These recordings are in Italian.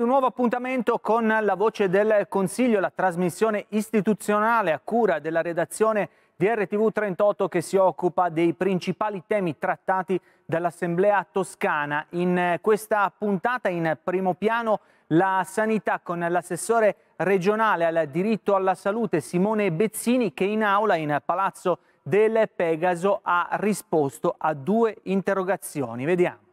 ad un nuovo appuntamento con la voce del Consiglio, la trasmissione istituzionale a cura della redazione di RTV 38 che si occupa dei principali temi trattati dall'Assemblea toscana. In eh, questa puntata in primo piano la sanità con l'assessore regionale al diritto alla salute Simone Bezzini che in aula in Palazzo del Pegaso ha risposto a due interrogazioni. Vediamo.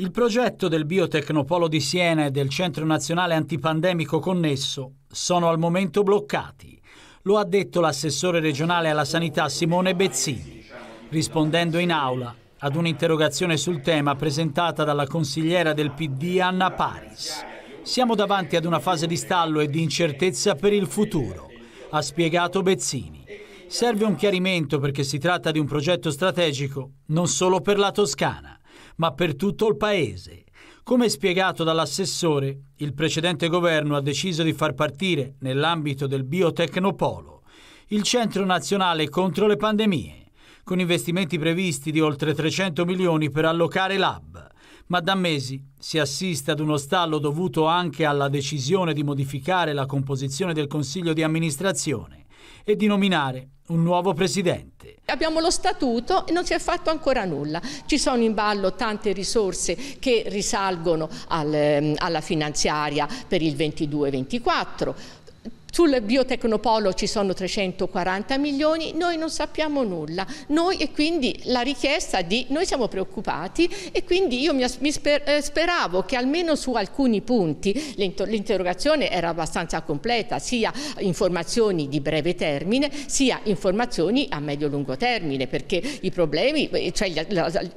Il progetto del Biotecnopolo di Siena e del Centro Nazionale Antipandemico Connesso sono al momento bloccati. Lo ha detto l'assessore regionale alla sanità Simone Bezzini, rispondendo in aula ad un'interrogazione sul tema presentata dalla consigliera del PD Anna Paris. Siamo davanti ad una fase di stallo e di incertezza per il futuro, ha spiegato Bezzini. Serve un chiarimento perché si tratta di un progetto strategico non solo per la Toscana ma per tutto il Paese. Come spiegato dall'assessore, il precedente governo ha deciso di far partire, nell'ambito del Biotecnopolo, il Centro Nazionale contro le Pandemie, con investimenti previsti di oltre 300 milioni per allocare lab, ma da mesi si assiste ad uno stallo dovuto anche alla decisione di modificare la composizione del Consiglio di amministrazione e di nominare un nuovo presidente. Abbiamo lo statuto e non si è fatto ancora nulla. Ci sono in ballo tante risorse che risalgono al, ehm, alla finanziaria per il 22-24. Sul biotecnopolo ci sono 340 milioni, noi non sappiamo nulla, noi e quindi la richiesta di noi siamo preoccupati e quindi io mi, sper, eh, speravo che almeno su alcuni punti l'interrogazione era abbastanza completa, sia informazioni di breve termine sia informazioni a medio-lungo termine perché i problemi, eh, cioè,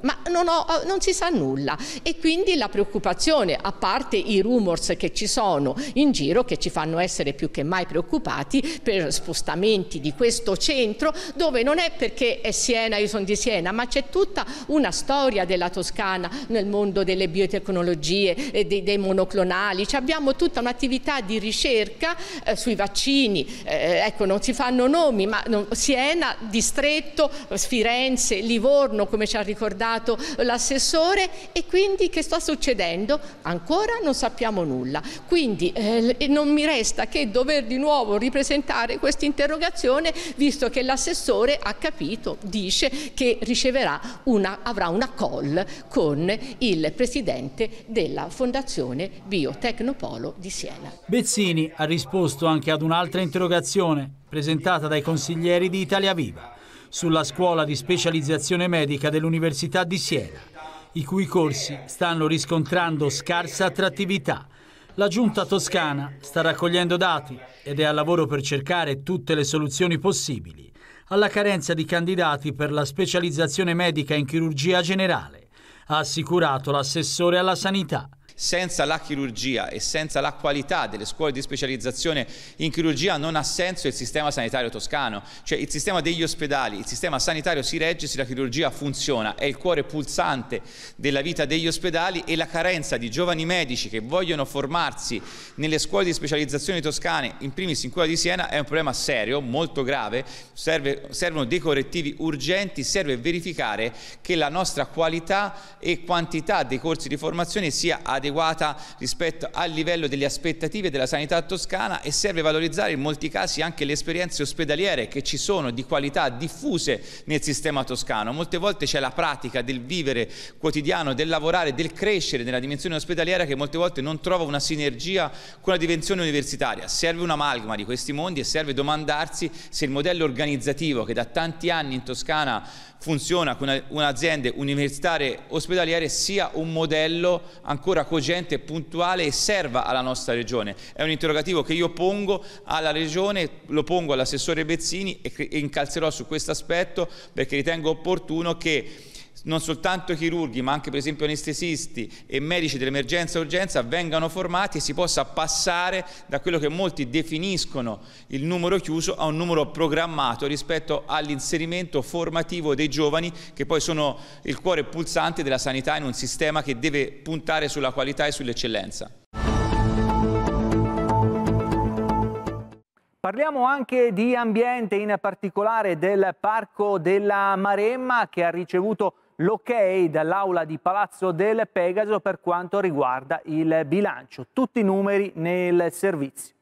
ma non, ho, eh, non si sa nulla e quindi la preoccupazione, a parte i rumors che ci sono in giro che ci fanno essere più che mai ormai preoccupati per spostamenti di questo centro dove non è perché è Siena, io sono di Siena, ma c'è tutta una storia della Toscana nel mondo delle biotecnologie e dei, dei monoclonali, Ci abbiamo tutta un'attività di ricerca eh, sui vaccini, eh, ecco non si fanno nomi, ma non, Siena, distretto, Firenze, Livorno come ci ha ricordato l'assessore e quindi che sta succedendo? Ancora non sappiamo nulla, quindi eh, non mi resta che dover di nuovo ripresentare questa interrogazione visto che l'assessore ha capito, dice che riceverà una, avrà una call con il presidente della Fondazione Biotecnopolo di Siena. Bezzini ha risposto anche ad un'altra interrogazione presentata dai consiglieri di Italia Viva sulla scuola di specializzazione medica dell'Università di Siena, i cui corsi stanno riscontrando scarsa attrattività la giunta toscana sta raccogliendo dati ed è al lavoro per cercare tutte le soluzioni possibili alla carenza di candidati per la specializzazione medica in chirurgia generale, ha assicurato l'assessore alla sanità senza la chirurgia e senza la qualità delle scuole di specializzazione in chirurgia non ha senso il sistema sanitario toscano, cioè il sistema degli ospedali, il sistema sanitario si regge se la chirurgia funziona, è il cuore pulsante della vita degli ospedali e la carenza di giovani medici che vogliono formarsi nelle scuole di specializzazione toscane, in primis in quella di Siena, è un problema serio, molto grave, serve, servono dei correttivi urgenti, serve verificare che la nostra qualità e quantità dei corsi di formazione sia adeguata adeguata rispetto al livello delle aspettative della sanità toscana e serve valorizzare in molti casi anche le esperienze ospedaliere che ci sono di qualità diffuse nel sistema toscano. Molte volte c'è la pratica del vivere quotidiano, del lavorare, del crescere nella dimensione ospedaliera che molte volte non trova una sinergia con la dimensione universitaria. Serve un'amalgama di questi mondi e serve domandarsi se il modello organizzativo che da tanti anni in Toscana funziona con un'azienda universitaria ospedaliere sia un modello ancora cogente, puntuale e serva alla nostra regione. È un interrogativo che io pongo alla regione, lo pongo all'assessore Bezzini e incalzerò su questo aspetto perché ritengo opportuno che non soltanto chirurghi ma anche per esempio anestesisti e medici dell'emergenza urgenza vengano formati e si possa passare da quello che molti definiscono il numero chiuso a un numero programmato rispetto all'inserimento formativo dei giovani che poi sono il cuore pulsante della sanità in un sistema che deve puntare sulla qualità e sull'eccellenza. Parliamo anche di ambiente, in particolare del Parco della Maremma che ha ricevuto l'ok dall'aula di Palazzo del Pegaso per quanto riguarda il bilancio. Tutti i numeri nel servizio.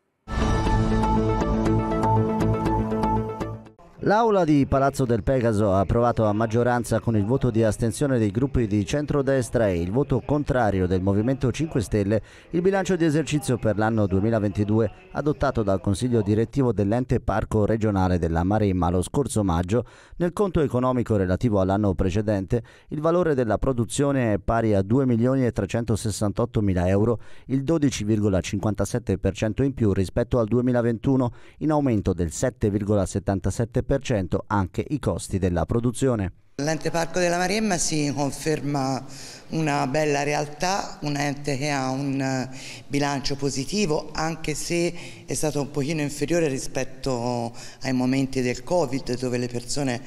L'Aula di Palazzo del Pegaso ha approvato a maggioranza con il voto di astensione dei gruppi di centrodestra e il voto contrario del Movimento 5 Stelle il bilancio di esercizio per l'anno 2022 adottato dal Consiglio direttivo dell'ente parco regionale della Maremma lo scorso maggio. Nel conto economico relativo all'anno precedente il valore della produzione è pari a 2.368.000 euro, il 12,57% in più rispetto al 2021, in aumento del 7,77% anche i costi della produzione. L'ente Parco della Maremma si conferma una bella realtà, un ente che ha un eh, bilancio positivo anche se è stato un pochino inferiore rispetto ai momenti del Covid dove le persone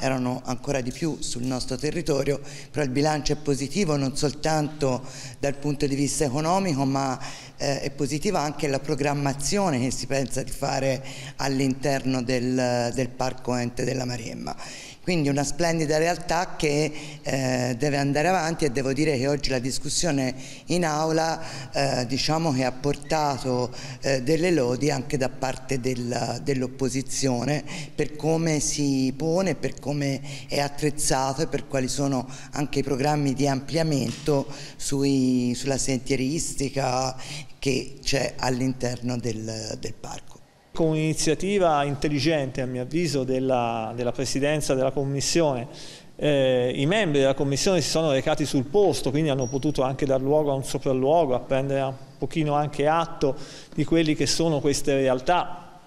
erano ancora di più sul nostro territorio, però il bilancio è positivo non soltanto dal punto di vista economico ma eh, è positiva anche la programmazione che si pensa di fare all'interno del, del Parco Ente della Maremma. Quindi una splendida realtà che eh, deve andare avanti e devo dire che oggi la discussione in aula eh, diciamo che ha portato eh, delle lodi anche da parte del, dell'opposizione per come si pone, per come è attrezzato e per quali sono anche i programmi di ampliamento sui, sulla sentieristica che c'è all'interno del, del parco. Con un'iniziativa intelligente, a mio avviso, della, della Presidenza della Commissione, eh, i membri della Commissione si sono recati sul posto, quindi hanno potuto anche dar luogo a un sopralluogo, a prendere un pochino anche atto di quelli che sono queste realtà,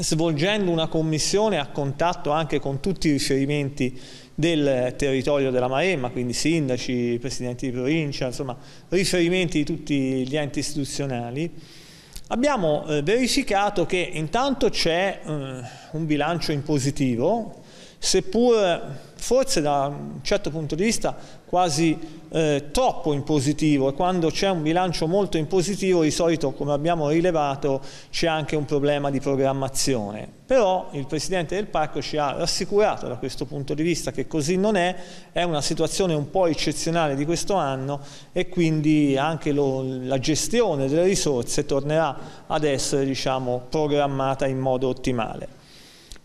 svolgendo una commissione a contatto anche con tutti i riferimenti del territorio della Maremma, quindi sindaci, presidenti di provincia, insomma riferimenti di tutti gli enti istituzionali. Abbiamo eh, verificato che intanto c'è eh, un bilancio in positivo, seppur forse da un certo punto di vista quasi eh, troppo in positivo e quando c'è un bilancio molto in positivo di solito come abbiamo rilevato c'è anche un problema di programmazione. Però il Presidente del Parco ci ha rassicurato da questo punto di vista che così non è, è una situazione un po' eccezionale di questo anno e quindi anche lo, la gestione delle risorse tornerà ad essere diciamo, programmata in modo ottimale.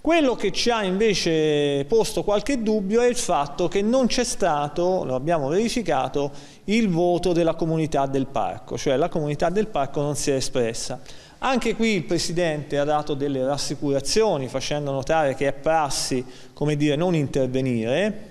Quello che ci ha invece posto qualche dubbio è il fatto che non c'è stato, lo abbiamo verificato, il voto della comunità del parco, cioè la comunità del parco non si è espressa. Anche qui il Presidente ha dato delle rassicurazioni facendo notare che è prassi come dire, non intervenire,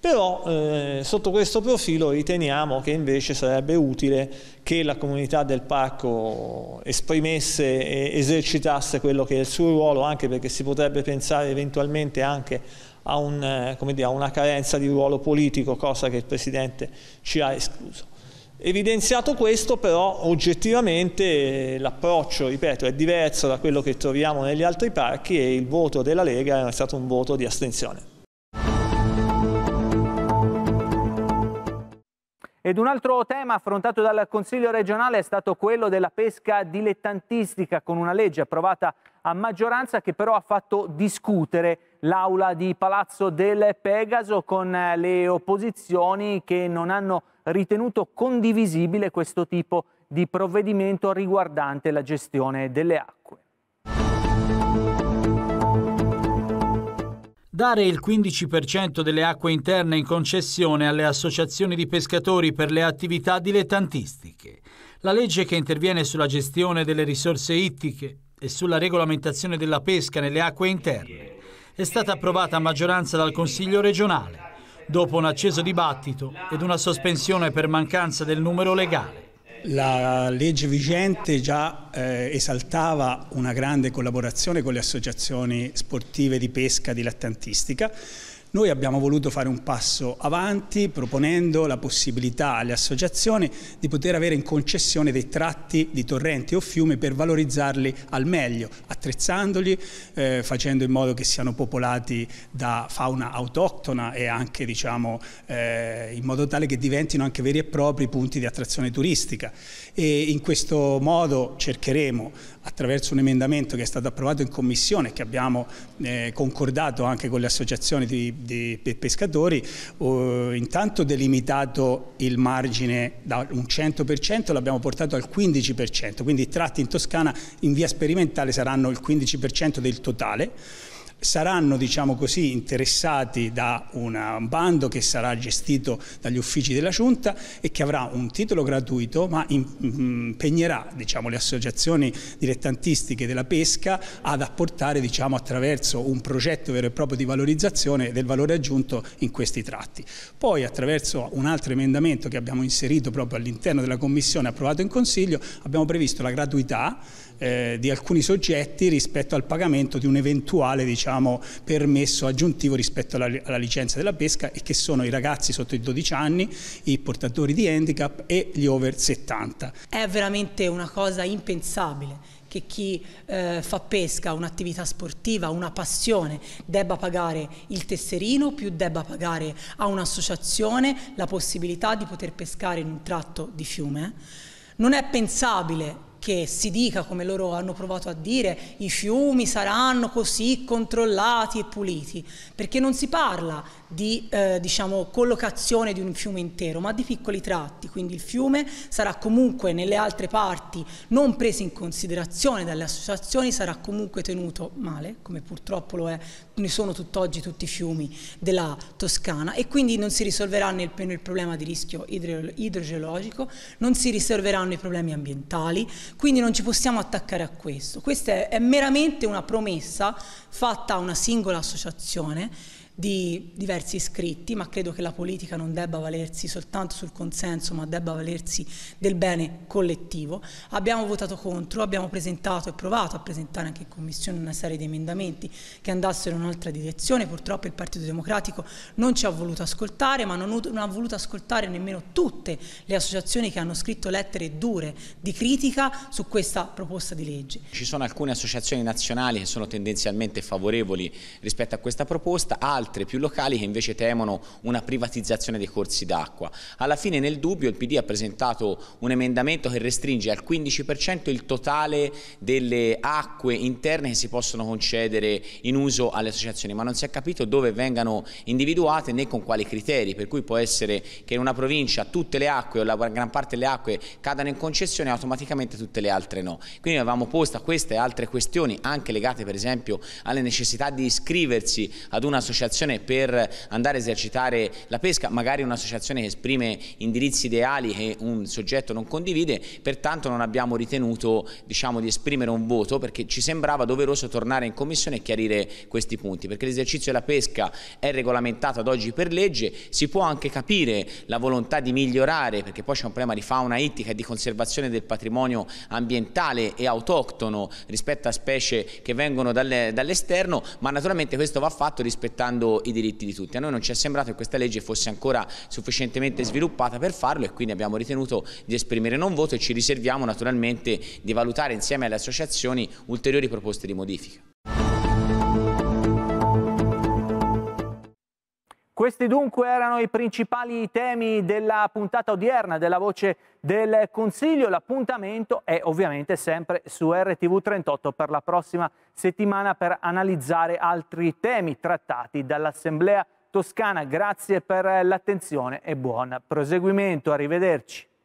però eh, sotto questo profilo riteniamo che invece sarebbe utile che la comunità del parco esprimesse e esercitasse quello che è il suo ruolo, anche perché si potrebbe pensare eventualmente anche a, un, eh, dire, a una carenza di ruolo politico, cosa che il Presidente ci ha escluso. Evidenziato questo però oggettivamente eh, l'approccio, ripeto, è diverso da quello che troviamo negli altri parchi e il voto della Lega è stato un voto di astensione. Ed un altro tema affrontato dal Consiglio regionale è stato quello della pesca dilettantistica con una legge approvata a maggioranza che però ha fatto discutere l'aula di Palazzo del Pegaso con eh, le opposizioni che non hanno ritenuto condivisibile questo tipo di provvedimento riguardante la gestione delle acque. Dare il 15% delle acque interne in concessione alle associazioni di pescatori per le attività dilettantistiche. La legge che interviene sulla gestione delle risorse ittiche e sulla regolamentazione della pesca nelle acque interne è stata approvata a maggioranza dal Consiglio regionale, dopo un acceso dibattito ed una sospensione per mancanza del numero legale. La legge vigente già eh, esaltava una grande collaborazione con le associazioni sportive di pesca dilettantistica noi abbiamo voluto fare un passo avanti proponendo la possibilità alle associazioni di poter avere in concessione dei tratti di torrente o fiume per valorizzarli al meglio, attrezzandoli, eh, facendo in modo che siano popolati da fauna autoctona e anche diciamo, eh, in modo tale che diventino anche veri e propri punti di attrazione turistica. E in questo modo cercheremo attraverso un emendamento che è stato approvato in commissione, e che abbiamo eh, concordato anche con le associazioni di, di, di pescatori, eh, intanto delimitato il margine da un 100%, l'abbiamo portato al 15%, quindi i tratti in Toscana in via sperimentale saranno il 15% del totale saranno diciamo così, interessati da un bando che sarà gestito dagli uffici della Giunta e che avrà un titolo gratuito ma mm, impegnerà diciamo, le associazioni dilettantistiche della pesca ad apportare diciamo, attraverso un progetto vero e proprio di valorizzazione del valore aggiunto in questi tratti. Poi attraverso un altro emendamento che abbiamo inserito proprio all'interno della Commissione approvato in Consiglio abbiamo previsto la gratuità eh, di alcuni soggetti rispetto al pagamento di un eventuale diciamo, diciamo, permesso aggiuntivo rispetto alla, alla, licenza della pesca e che sono i ragazzi sotto i 12 anni, i portatori di handicap e gli over 70. È veramente una cosa impensabile che chi eh, fa pesca, un'attività sportiva, una passione debba pagare il tesserino più debba pagare a un'associazione la possibilità di poter pescare in un tratto di fiume. Non è pensabile che si dica, come loro hanno provato a dire, i fiumi saranno così controllati e puliti, perché non si parla di eh, diciamo, collocazione di un fiume intero, ma di piccoli tratti, quindi il fiume sarà comunque nelle altre parti non preso in considerazione dalle associazioni, sarà comunque tenuto male, come purtroppo lo è, ne sono tutt'oggi tutti i fiumi della Toscana e quindi non si risolverà nel, nel problema di rischio idro, idrogeologico, non si risolveranno i problemi ambientali, quindi non ci possiamo attaccare a questo. Questa è, è meramente una promessa fatta a una singola associazione di diversi iscritti, ma credo che la politica non debba valersi soltanto sul consenso, ma debba valersi del bene collettivo. Abbiamo votato contro, abbiamo presentato e provato a presentare anche in Commissione una serie di emendamenti che andassero in un'altra direzione, purtroppo il Partito Democratico non ci ha voluto ascoltare, ma non, ha voluto ascoltare nemmeno tutte le associazioni che hanno scritto lettere dure di critica su questa proposta di legge. Ci sono alcune associazioni nazionali che sono tendenzialmente favorevoli rispetto a questa proposta, altre altre più locali che invece temono una privatizzazione dei corsi d'acqua. Alla fine nel dubbio il PD ha presentato un emendamento che restringe al 15% il totale delle acque interne che si possono concedere in uso alle associazioni, ma non si è capito dove vengano individuate né con quali criteri, per cui può essere che in una provincia tutte le acque o la gran parte delle acque cadano in concessione e automaticamente tutte le altre no. Quindi avevamo posto queste e altre questioni anche legate per esempio alle necessità di iscriversi ad un'associazione associazione per andare a esercitare la pesca, magari un'associazione che esprime indirizzi ideali che un soggetto non condivide, pertanto non abbiamo ritenuto diciamo, di esprimere un voto perché ci sembrava doveroso tornare in commissione e chiarire questi punti, perché l'esercizio della pesca è regolamentato ad oggi per legge, si può anche capire la volontà di migliorare, perché poi c'è un problema di fauna ittica e di conservazione del patrimonio ambientale e autoctono rispetto a specie che vengono dall'esterno, ma naturalmente questo va fatto rispettando tutelando i diritti di tutti. A noi non ci è sembrato che questa legge fosse ancora sufficientemente sviluppata per farlo e quindi abbiamo ritenuto di esprimere non voto e ci riserviamo naturalmente di valutare insieme alle associazioni ulteriori proposte di modifica. Questi dunque erano i principali temi della puntata odierna della voce del Consiglio. L'appuntamento è ovviamente sempre su RTV38 per la prossima settimana per analizzare altri temi trattati dall'Assemblea Toscana. Grazie per l'attenzione e buon proseguimento. Arrivederci.